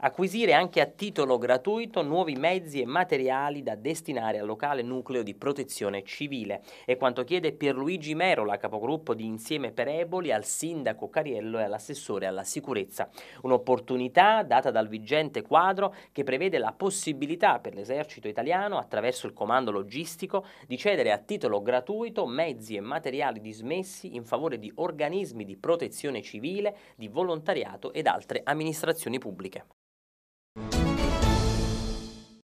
acquisire anche a titolo gratuito nuovi mezzi e materiali da destinare al locale nucleo di protezione civile. È quanto chiede Pierluigi Merola, capogruppo di Insieme per Eboli, al sindaco Cariello e all'assessore alla sicurezza. Un'opportunità data dal vigente quadro che prevede la possibilità per l'esercito italiano, attraverso il comando logistico, di cedere a titolo gratuito mezzi e materiali dismessi in favore di organismi di protezione civile, di volontariato ed altre amministrazioni pubbliche.